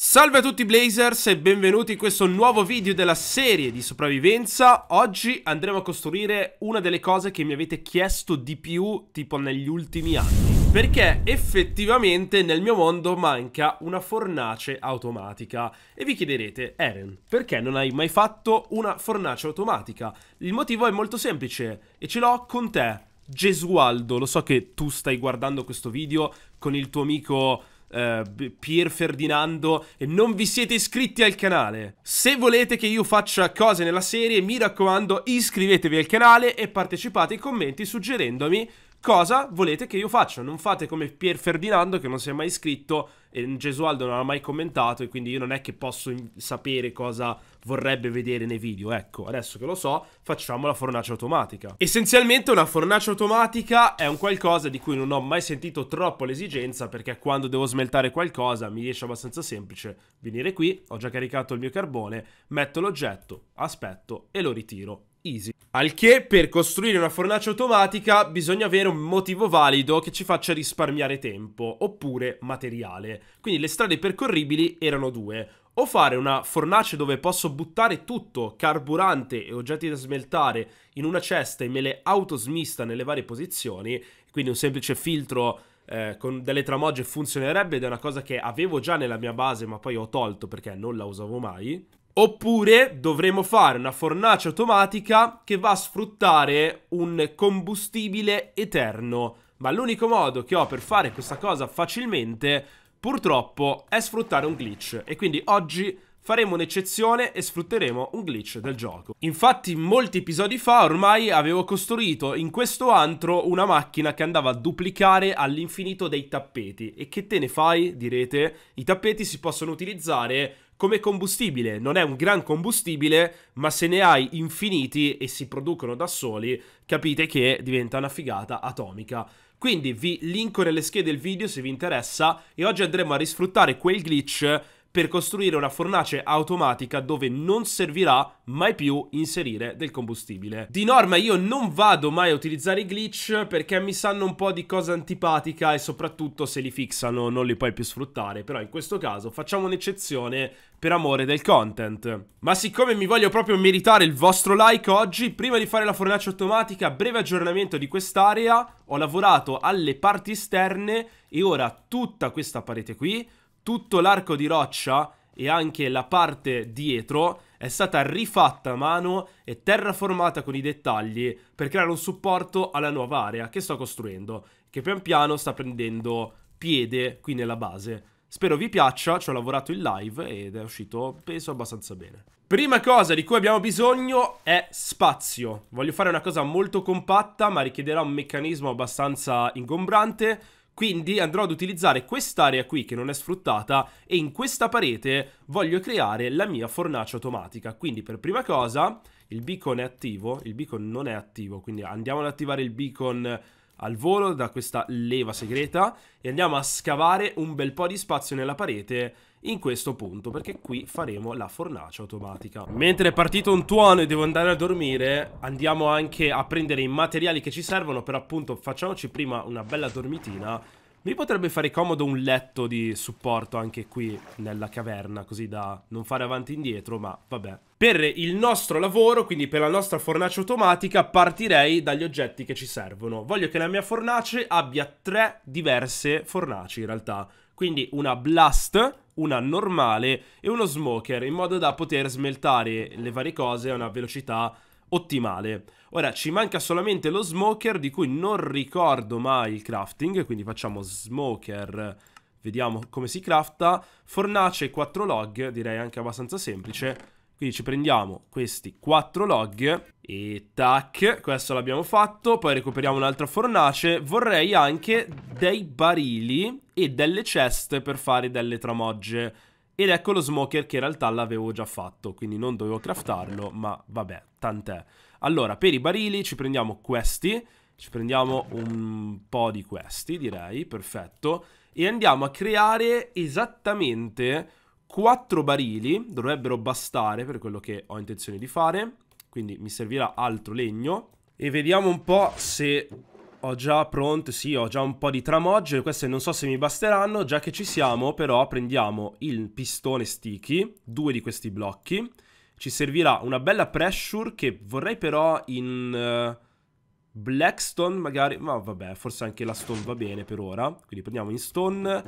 Salve a tutti Blazers e benvenuti in questo nuovo video della serie di sopravvivenza Oggi andremo a costruire una delle cose che mi avete chiesto di più tipo negli ultimi anni Perché effettivamente nel mio mondo manca una fornace automatica E vi chiederete, Eren, perché non hai mai fatto una fornace automatica? Il motivo è molto semplice e ce l'ho con te Gesualdo, lo so che tu stai guardando questo video con il tuo amico uh, Pier Ferdinando e non vi siete iscritti al canale. Se volete che io faccia cose nella serie, mi raccomando iscrivetevi al canale e partecipate ai commenti suggerendomi Cosa volete che io faccia? Non fate come Pier Ferdinando che non si è mai iscritto e Gesualdo non ha mai commentato e quindi io non è che posso sapere cosa vorrebbe vedere nei video. Ecco, adesso che lo so, facciamo la fornace automatica. Essenzialmente una fornace automatica è un qualcosa di cui non ho mai sentito troppo l'esigenza perché quando devo smeltare qualcosa mi riesce abbastanza semplice venire qui, ho già caricato il mio carbone, metto l'oggetto, aspetto e lo ritiro Easy. Al che per costruire una fornace automatica bisogna avere un motivo valido che ci faccia risparmiare tempo, oppure materiale. Quindi le strade percorribili erano due. O fare una fornace dove posso buttare tutto, carburante e oggetti da smeltare, in una cesta e me le autosmista nelle varie posizioni, quindi un semplice filtro eh, con delle tramogge funzionerebbe ed è una cosa che avevo già nella mia base ma poi ho tolto perché non la usavo mai. Oppure dovremo fare una fornace automatica che va a sfruttare un combustibile eterno. Ma l'unico modo che ho per fare questa cosa facilmente, purtroppo, è sfruttare un glitch. E quindi oggi faremo un'eccezione e sfrutteremo un glitch del gioco. Infatti molti episodi fa ormai avevo costruito in questo antro una macchina che andava a duplicare all'infinito dei tappeti. E che te ne fai, direte? I tappeti si possono utilizzare come combustibile. Non è un gran combustibile, ma se ne hai infiniti e si producono da soli, capite che diventa una figata atomica. Quindi vi linko nelle schede il video se vi interessa e oggi andremo a risfruttare quel glitch per costruire una fornace automatica dove non servirà mai più inserire del combustibile. Di norma io non vado mai a utilizzare i glitch perché mi sanno un po' di cosa antipatica e soprattutto se li fixano non li puoi più sfruttare, però in questo caso facciamo un'eccezione per amore del content. Ma siccome mi voglio proprio meritare il vostro like oggi, prima di fare la fornace automatica, breve aggiornamento di quest'area, ho lavorato alle parti esterne e ora tutta questa parete qui tutto l'arco di roccia e anche la parte dietro è stata rifatta a mano e terraformata con i dettagli per creare un supporto alla nuova area che sto costruendo, che pian piano sta prendendo piede qui nella base. Spero vi piaccia, ci ho lavorato in live ed è uscito, penso, abbastanza bene. Prima cosa di cui abbiamo bisogno è spazio. Voglio fare una cosa molto compatta, ma richiederà un meccanismo abbastanza ingombrante, quindi andrò ad utilizzare quest'area qui che non è sfruttata e in questa parete voglio creare la mia fornace automatica. Quindi per prima cosa il beacon è attivo, il beacon non è attivo, quindi andiamo ad attivare il beacon al volo da questa leva segreta e andiamo a scavare un bel po' di spazio nella parete in questo punto perché qui faremo la fornace automatica mentre è partito un tuono e devo andare a dormire andiamo anche a prendere i materiali che ci servono però appunto facciamoci prima una bella dormitina mi potrebbe fare comodo un letto di supporto anche qui nella caverna, così da non fare avanti e indietro, ma vabbè. Per il nostro lavoro, quindi per la nostra fornace automatica, partirei dagli oggetti che ci servono. Voglio che la mia fornace abbia tre diverse fornaci in realtà. Quindi una blast, una normale e uno smoker, in modo da poter smeltare le varie cose a una velocità ottimale. Ora ci manca solamente lo smoker di cui non ricordo mai il crafting, quindi facciamo smoker, vediamo come si crafta, fornace 4 log, direi anche abbastanza semplice. Quindi ci prendiamo questi 4 log e tac, questo l'abbiamo fatto, poi recuperiamo un'altra fornace. Vorrei anche dei barili e delle ceste per fare delle tramogge ed ecco lo smoker che in realtà l'avevo già fatto, quindi non dovevo craftarlo, ma vabbè, tant'è. Allora, per i barili ci prendiamo questi, ci prendiamo un po' di questi, direi, perfetto. E andiamo a creare esattamente quattro barili, dovrebbero bastare per quello che ho intenzione di fare. Quindi mi servirà altro legno. E vediamo un po' se ho già pronte, sì, ho già un po' di tramogge, queste non so se mi basteranno, già che ci siamo però prendiamo il pistone sticky, due di questi blocchi, ci servirà una bella pressure che vorrei però in uh, blackstone magari, ma vabbè, forse anche la stone va bene per ora, quindi prendiamo in stone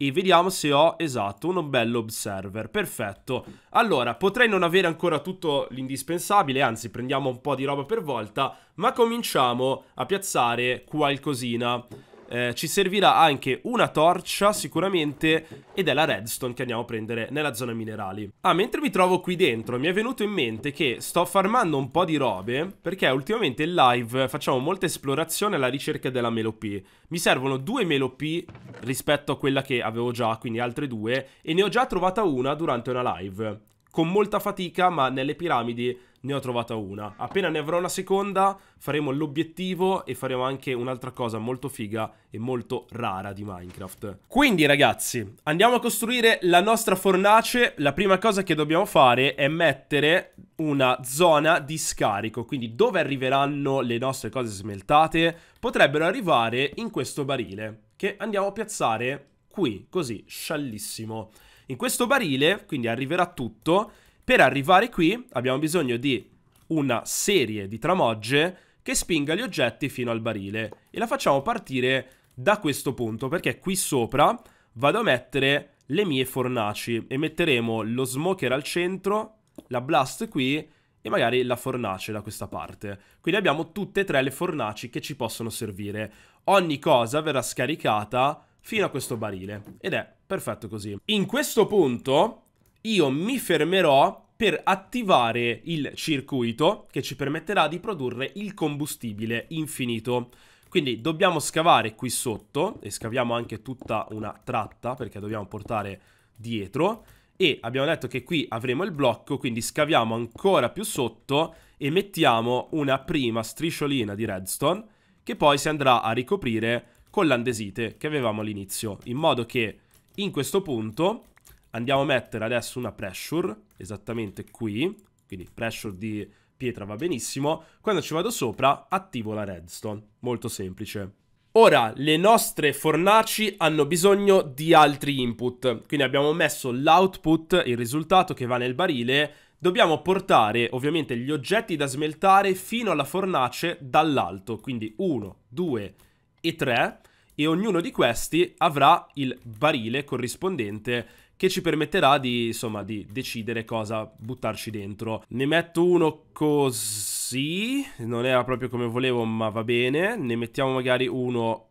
e vediamo se ho, esatto, un bello observer. Perfetto. Allora, potrei non avere ancora tutto l'indispensabile, anzi prendiamo un po' di roba per volta, ma cominciamo a piazzare qualcosina. Eh, ci servirà anche una torcia sicuramente ed è la redstone che andiamo a prendere nella zona minerali. Ah, mentre mi trovo qui dentro mi è venuto in mente che sto farmando un po' di robe perché ultimamente in live facciamo molta esplorazione alla ricerca della melopee. Mi servono due melopee rispetto a quella che avevo già, quindi altre due, e ne ho già trovata una durante una live con molta fatica, ma nelle piramidi ne ho trovata una. Appena ne avrò una seconda, faremo l'obiettivo e faremo anche un'altra cosa molto figa e molto rara di Minecraft. Quindi ragazzi, andiamo a costruire la nostra fornace. La prima cosa che dobbiamo fare è mettere una zona di scarico, quindi dove arriveranno le nostre cose smeltate potrebbero arrivare in questo barile che andiamo a piazzare qui, così, sciallissimo. In questo barile, quindi arriverà tutto, per arrivare qui abbiamo bisogno di una serie di tramogge che spinga gli oggetti fino al barile e la facciamo partire da questo punto perché qui sopra vado a mettere le mie fornaci e metteremo lo smoker al centro, la blast qui e magari la fornace da questa parte. Quindi abbiamo tutte e tre le fornaci che ci possono servire. Ogni cosa verrà scaricata fino a questo barile ed è Perfetto così. In questo punto io mi fermerò per attivare il circuito che ci permetterà di produrre il combustibile infinito. Quindi dobbiamo scavare qui sotto e scaviamo anche tutta una tratta perché dobbiamo portare dietro e abbiamo detto che qui avremo il blocco, quindi scaviamo ancora più sotto e mettiamo una prima strisciolina di redstone che poi si andrà a ricoprire con l'andesite che avevamo all'inizio, in modo che in questo punto andiamo a mettere adesso una pressure, esattamente qui, quindi pressure di pietra va benissimo, quando ci vado sopra attivo la redstone, molto semplice. Ora, le nostre fornaci hanno bisogno di altri input, quindi abbiamo messo l'output, il risultato che va nel barile, dobbiamo portare ovviamente gli oggetti da smeltare fino alla fornace dall'alto, quindi 1, 2 e 3, e ognuno di questi avrà il barile corrispondente che ci permetterà di, insomma, di decidere cosa buttarci dentro. Ne metto uno così, non era proprio come volevo, ma va bene. Ne mettiamo magari uno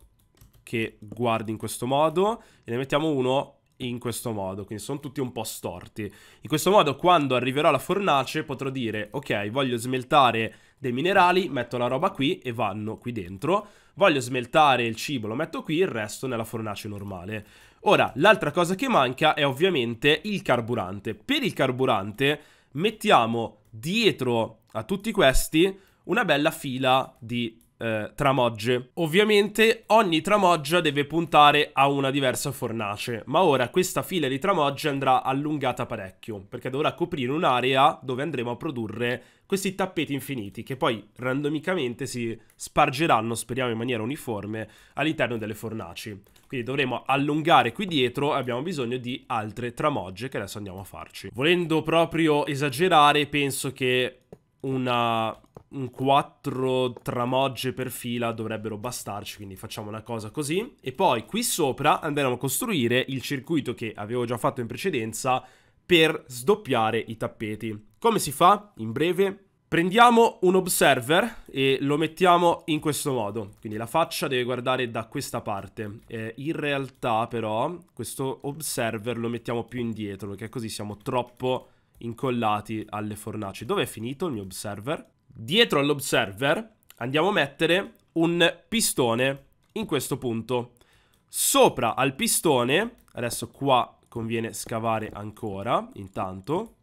che guardi in questo modo e ne mettiamo uno in questo modo, quindi sono tutti un po' storti. In questo modo quando arriverò alla fornace potrò dire ok voglio smeltare dei minerali, metto la roba qui e vanno qui dentro voglio smeltare il cibo, lo metto qui, il resto nella fornace normale. Ora, l'altra cosa che manca è ovviamente il carburante. Per il carburante mettiamo dietro a tutti questi una bella fila di eh, tramogge. Ovviamente ogni tramoggia deve puntare a una diversa fornace, ma ora questa fila di tramogge andrà allungata parecchio, perché dovrà coprire un'area dove andremo a produrre questi tappeti infiniti che poi randomicamente si spargeranno, speriamo in maniera uniforme, all'interno delle fornaci. Quindi dovremo allungare qui dietro e abbiamo bisogno di altre tramogge che adesso andiamo a farci. Volendo proprio esagerare, penso che una, un 4 tramogge per fila dovrebbero bastarci, quindi facciamo una cosa così. E poi qui sopra andremo a costruire il circuito che avevo già fatto in precedenza per sdoppiare i tappeti. Come si fa? In breve, prendiamo un observer e lo mettiamo in questo modo. Quindi la faccia deve guardare da questa parte. Eh, in realtà però questo observer lo mettiamo più indietro perché così siamo troppo incollati alle fornaci. Dove è finito il mio observer? Dietro all'observer andiamo a mettere un pistone in questo punto. Sopra al pistone, adesso qua conviene scavare ancora intanto,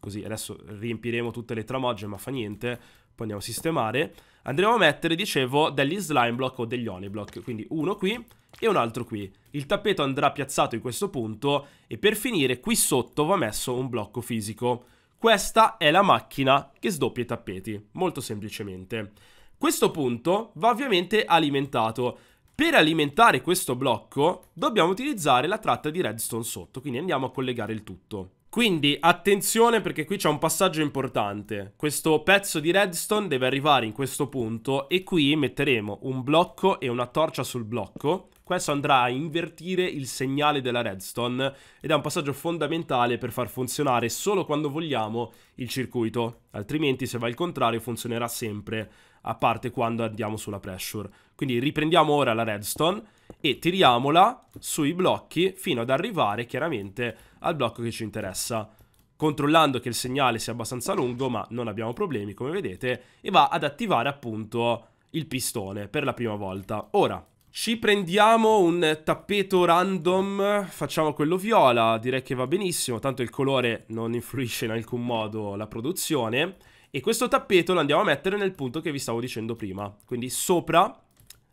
così adesso riempiremo tutte le tramogge, ma fa niente, poi andiamo a sistemare. Andremo a mettere, dicevo, degli slime block o degli honey block, quindi uno qui e un altro qui. Il tappeto andrà piazzato in questo punto e per finire qui sotto va messo un blocco fisico. Questa è la macchina che sdoppia i tappeti, molto semplicemente. Questo punto va ovviamente alimentato. Per alimentare questo blocco dobbiamo utilizzare la tratta di redstone sotto, quindi andiamo a collegare il tutto. Quindi attenzione perché qui c'è un passaggio importante. Questo pezzo di redstone deve arrivare in questo punto e qui metteremo un blocco e una torcia sul blocco. Questo andrà a invertire il segnale della redstone ed è un passaggio fondamentale per far funzionare solo quando vogliamo il circuito. Altrimenti se va al contrario funzionerà sempre a parte quando andiamo sulla pressure. Quindi riprendiamo ora la redstone e tiriamola sui blocchi fino ad arrivare chiaramente al blocco che ci interessa controllando che il segnale sia abbastanza lungo, ma non abbiamo problemi come vedete, e va ad attivare appunto il pistone per la prima volta. Ora, ci prendiamo un tappeto random, facciamo quello viola, direi che va benissimo, tanto il colore non influisce in alcun modo la produzione. E questo tappeto lo andiamo a mettere nel punto che vi stavo dicendo prima, quindi sopra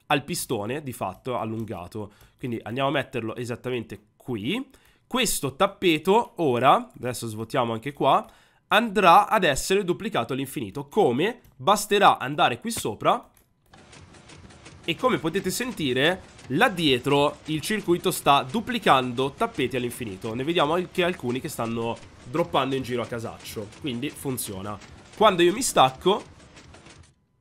al pistone di fatto allungato. Quindi andiamo a metterlo esattamente qui. Questo tappeto ora, adesso svuotiamo anche qua, andrà ad essere duplicato all'infinito. Come? Basterà andare qui sopra e come potete sentire là dietro il circuito sta duplicando tappeti all'infinito. Ne vediamo anche alcuni che stanno droppando in giro a casaccio, quindi funziona. Quando io mi stacco,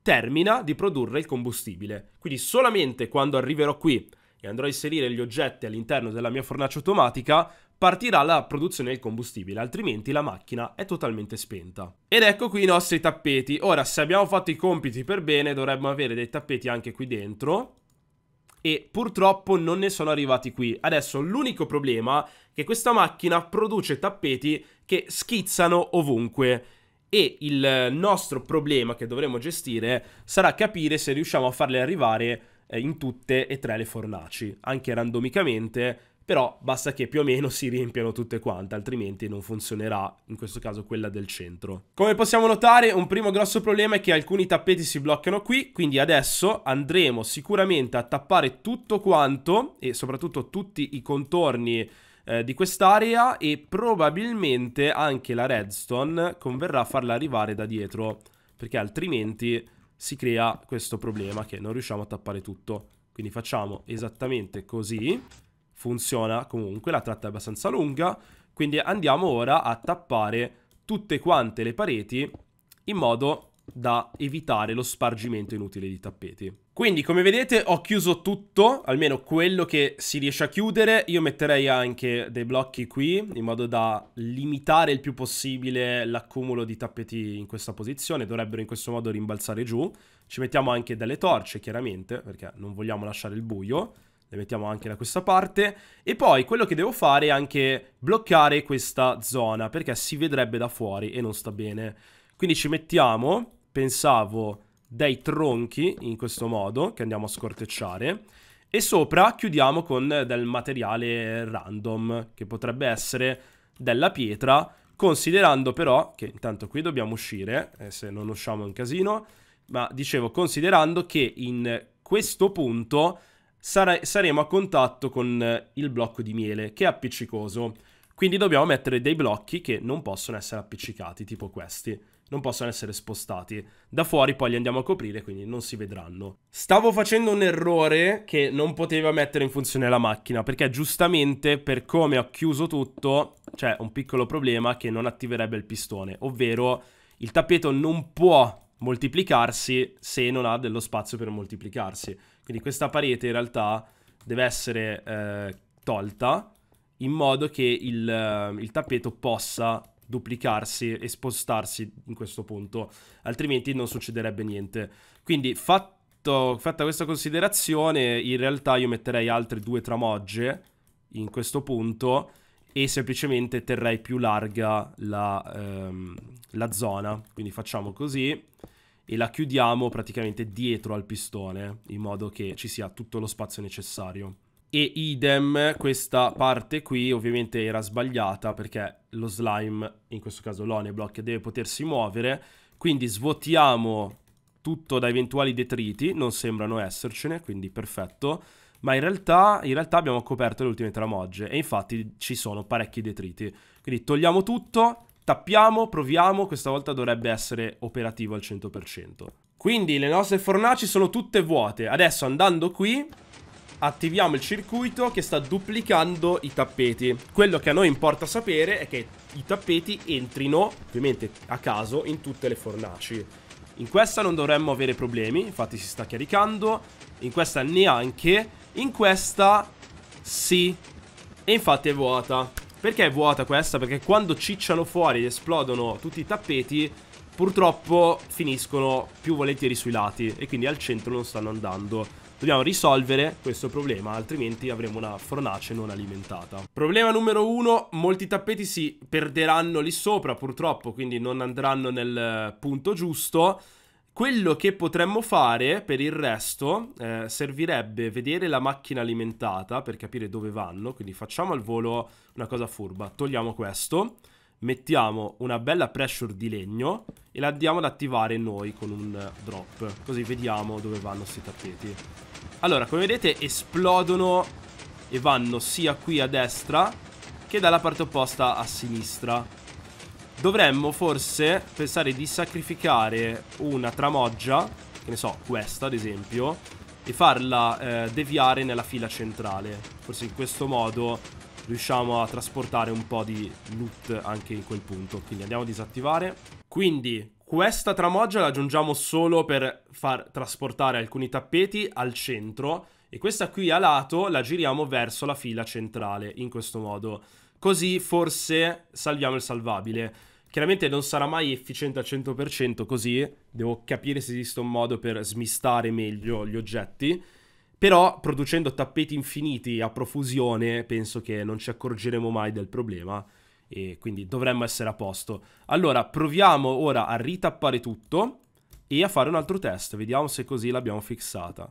termina di produrre il combustibile. Quindi solamente quando arriverò qui e andrò a inserire gli oggetti all'interno della mia fornace automatica, partirà la produzione del combustibile, altrimenti la macchina è totalmente spenta. Ed ecco qui i nostri tappeti. Ora, se abbiamo fatto i compiti per bene, dovremmo avere dei tappeti anche qui dentro. E purtroppo non ne sono arrivati qui. Adesso l'unico problema è che questa macchina produce tappeti che schizzano ovunque e il nostro problema che dovremo gestire sarà capire se riusciamo a farle arrivare eh, in tutte e tre le fornaci, anche randomicamente, però basta che più o meno si riempiano tutte quante, altrimenti non funzionerà, in questo caso quella del centro. Come possiamo notare, un primo grosso problema è che alcuni tappeti si bloccano qui, quindi adesso andremo sicuramente a tappare tutto quanto, e soprattutto tutti i contorni eh, di quest'area e probabilmente anche la redstone converrà farla arrivare da dietro perché altrimenti si crea questo problema che non riusciamo a tappare tutto. Quindi facciamo esattamente così, funziona comunque, la tratta è abbastanza lunga, quindi andiamo ora a tappare tutte quante le pareti in modo da evitare lo spargimento inutile di tappeti. Quindi come vedete ho chiuso tutto, almeno quello che si riesce a chiudere, io metterei anche dei blocchi qui in modo da limitare il più possibile l'accumulo di tappeti in questa posizione, dovrebbero in questo modo rimbalzare giù, ci mettiamo anche delle torce chiaramente perché non vogliamo lasciare il buio, le mettiamo anche da questa parte e poi quello che devo fare è anche bloccare questa zona perché si vedrebbe da fuori e non sta bene quindi ci mettiamo, pensavo, dei tronchi in questo modo che andiamo a scortecciare e sopra chiudiamo con del materiale random che potrebbe essere della pietra considerando però che intanto qui dobbiamo uscire eh, se non usciamo è un casino ma dicevo considerando che in questo punto sare saremo a contatto con il blocco di miele che è appiccicoso quindi dobbiamo mettere dei blocchi che non possono essere appiccicati tipo questi non possono essere spostati. Da fuori poi li andiamo a coprire, quindi non si vedranno. Stavo facendo un errore che non poteva mettere in funzione la macchina, perché giustamente per come ho chiuso tutto c'è un piccolo problema che non attiverebbe il pistone, ovvero il tappeto non può moltiplicarsi se non ha dello spazio per moltiplicarsi. Quindi questa parete in realtà deve essere eh, tolta in modo che il, eh, il tappeto possa duplicarsi e spostarsi in questo punto, altrimenti non succederebbe niente. Quindi fatto, fatta questa considerazione, in realtà io metterei altre due tramogge in questo punto e semplicemente terrei più larga la, ehm, la zona. Quindi facciamo così e la chiudiamo praticamente dietro al pistone in modo che ci sia tutto lo spazio necessario. E idem, questa parte qui ovviamente era sbagliata perché lo slime, in questo caso l'oneblock, deve potersi muovere. Quindi svuotiamo tutto da eventuali detriti, non sembrano essercene, quindi perfetto. Ma in realtà, in realtà abbiamo coperto le ultime tramogge e infatti ci sono parecchi detriti. Quindi togliamo tutto, tappiamo, proviamo, questa volta dovrebbe essere operativo al 100%. Quindi le nostre fornaci sono tutte vuote. Adesso andando qui attiviamo il circuito che sta duplicando i tappeti. Quello che a noi importa sapere è che i tappeti entrino, ovviamente a caso, in tutte le fornaci. In questa non dovremmo avere problemi, infatti si sta caricando. In questa neanche. In questa sì. E infatti è vuota. Perché è vuota questa? Perché quando cicciano fuori ed esplodono tutti i tappeti, purtroppo finiscono più volentieri sui lati e quindi al centro non stanno andando. Dobbiamo risolvere questo problema, altrimenti avremo una fornace non alimentata. Problema numero uno, molti tappeti si perderanno lì sopra purtroppo, quindi non andranno nel eh, punto giusto. Quello che potremmo fare per il resto eh, servirebbe vedere la macchina alimentata per capire dove vanno, quindi facciamo al volo una cosa furba, togliamo questo mettiamo una bella pressure di legno e la andiamo ad attivare noi con un drop, così vediamo dove vanno questi tappeti. Allora, come vedete esplodono e vanno sia qui a destra che dalla parte opposta a sinistra. Dovremmo forse pensare di sacrificare una tramoggia, che ne so, questa ad esempio, e farla eh, deviare nella fila centrale. Forse in questo modo riusciamo a trasportare un po' di loot anche in quel punto. Quindi andiamo a disattivare. Quindi questa tramoggia la aggiungiamo solo per far trasportare alcuni tappeti al centro e questa qui a lato la giriamo verso la fila centrale in questo modo. Così forse salviamo il salvabile. Chiaramente non sarà mai efficiente al 100% così, devo capire se esiste un modo per smistare meglio gli oggetti però producendo tappeti infiniti a profusione penso che non ci accorgeremo mai del problema e quindi dovremmo essere a posto. Allora proviamo ora a ritappare tutto e a fare un altro test, vediamo se così l'abbiamo fissata.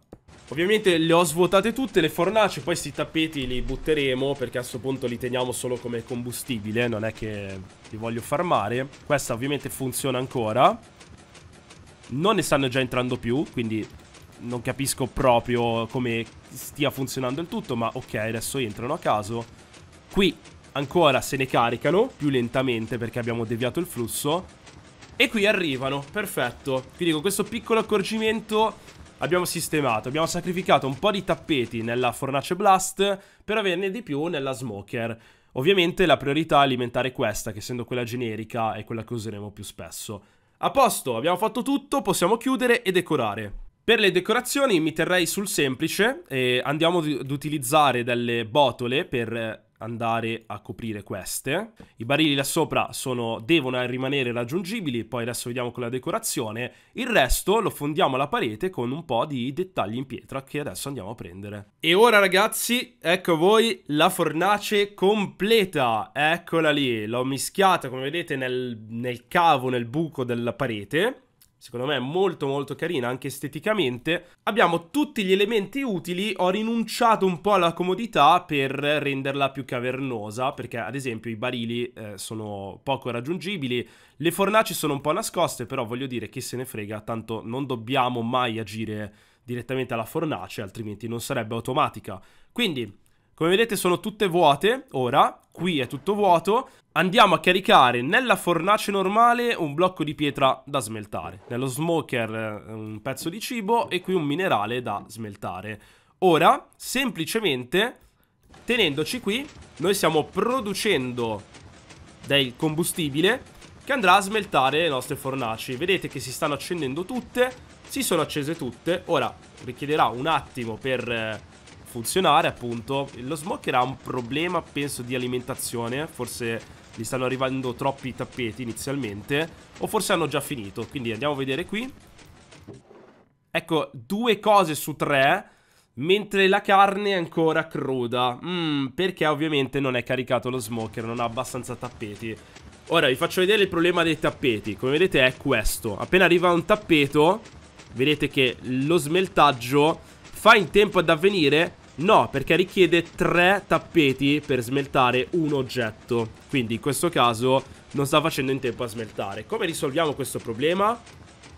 Ovviamente le ho svuotate tutte le fornace, poi questi tappeti li butteremo perché a questo punto li teniamo solo come combustibile, non è che li voglio farmare. Questa ovviamente funziona ancora. Non ne stanno già entrando più, quindi non capisco proprio come stia funzionando il tutto, ma ok, adesso entrano a caso. Qui ancora se ne caricano, più lentamente perché abbiamo deviato il flusso. E qui arrivano, perfetto. Quindi con questo piccolo accorgimento abbiamo sistemato, abbiamo sacrificato un po' di tappeti nella fornace blast per averne di più nella smoker. Ovviamente la priorità è alimentare questa, che essendo quella generica è quella che useremo più spesso. A posto, abbiamo fatto tutto, possiamo chiudere e decorare. Per le decorazioni mi terrei sul semplice e andiamo ad utilizzare delle botole per andare a coprire queste. I barili là sopra sono, devono rimanere raggiungibili, poi adesso vediamo con la decorazione. Il resto lo fondiamo alla parete con un po' di dettagli in pietra che adesso andiamo a prendere. E ora ragazzi, ecco voi la fornace completa. Eccola lì, l'ho mischiata come vedete nel, nel cavo, nel buco della parete secondo me è molto molto carina anche esteticamente. Abbiamo tutti gli elementi utili, ho rinunciato un po' alla comodità per renderla più cavernosa, perché ad esempio i barili eh, sono poco raggiungibili, le fornaci sono un po' nascoste, però voglio dire che se ne frega, tanto non dobbiamo mai agire direttamente alla fornace, altrimenti non sarebbe automatica. Quindi, come vedete sono tutte vuote, ora, qui è tutto vuoto, andiamo a caricare nella fornace normale un blocco di pietra da smeltare, nello smoker eh, un pezzo di cibo e qui un minerale da smeltare. Ora, semplicemente, tenendoci qui, noi stiamo producendo del combustibile che andrà a smeltare le nostre fornaci. Vedete che si stanno accendendo tutte, si sono accese tutte, ora richiederà un attimo per eh, funzionare appunto. Lo smoker ha un problema, penso, di alimentazione, forse gli stanno arrivando troppi tappeti inizialmente, o forse hanno già finito, quindi andiamo a vedere qui. Ecco, due cose su tre, mentre la carne è ancora cruda, mm, perché ovviamente non è caricato lo smoker, non ha abbastanza tappeti. Ora vi faccio vedere il problema dei tappeti, come vedete è questo, appena arriva un tappeto, vedete che lo smeltaggio fa in tempo ad avvenire No, perché richiede tre tappeti per smeltare un oggetto. Quindi in questo caso non sta facendo in tempo a smeltare. Come risolviamo questo problema? A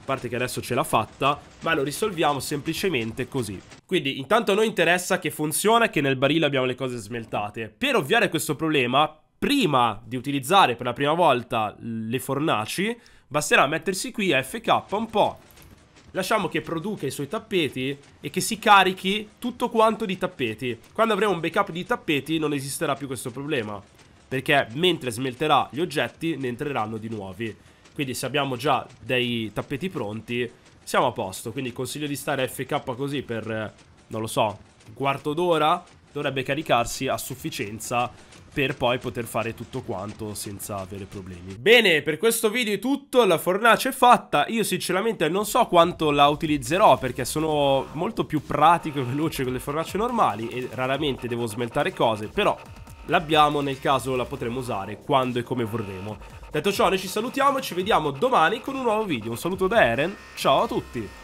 parte che adesso ce l'ha fatta, ma lo risolviamo semplicemente così. Quindi intanto a noi interessa che funziona e che nel barile abbiamo le cose smeltate. Per ovviare a questo problema, prima di utilizzare per la prima volta le fornaci, basterà mettersi qui a FK un po' lasciamo che produca i suoi tappeti e che si carichi tutto quanto di tappeti. Quando avremo un backup di tappeti non esisterà più questo problema, perché mentre smelterà gli oggetti ne entreranno di nuovi. Quindi se abbiamo già dei tappeti pronti siamo a posto, quindi consiglio di stare FK così per, non lo so, un quarto d'ora dovrebbe caricarsi a sufficienza per poi poter fare tutto quanto senza avere problemi. Bene, per questo video è tutto, la fornace è fatta, io sinceramente non so quanto la utilizzerò perché sono molto più pratico e veloce con le fornace normali e raramente devo smeltare cose, però l'abbiamo nel caso la potremo usare quando e come vorremo. Detto ciò, noi ci salutiamo e ci vediamo domani con un nuovo video. Un saluto da Eren, ciao a tutti!